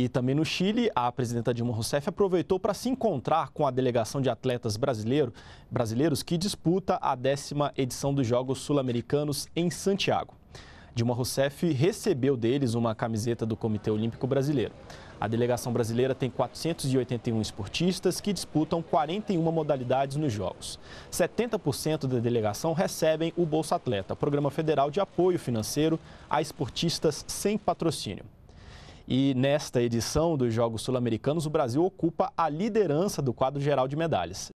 E também no Chile, a presidenta Dilma Rousseff aproveitou para se encontrar com a delegação de atletas brasileiro, brasileiros que disputa a décima edição dos Jogos Sul-Americanos em Santiago. Dilma Rousseff recebeu deles uma camiseta do Comitê Olímpico Brasileiro. A delegação brasileira tem 481 esportistas que disputam 41 modalidades nos Jogos. 70% da delegação recebem o Bolsa Atleta, programa federal de apoio financeiro a esportistas sem patrocínio. E nesta edição dos Jogos Sul-Americanos, o Brasil ocupa a liderança do quadro geral de medalhas.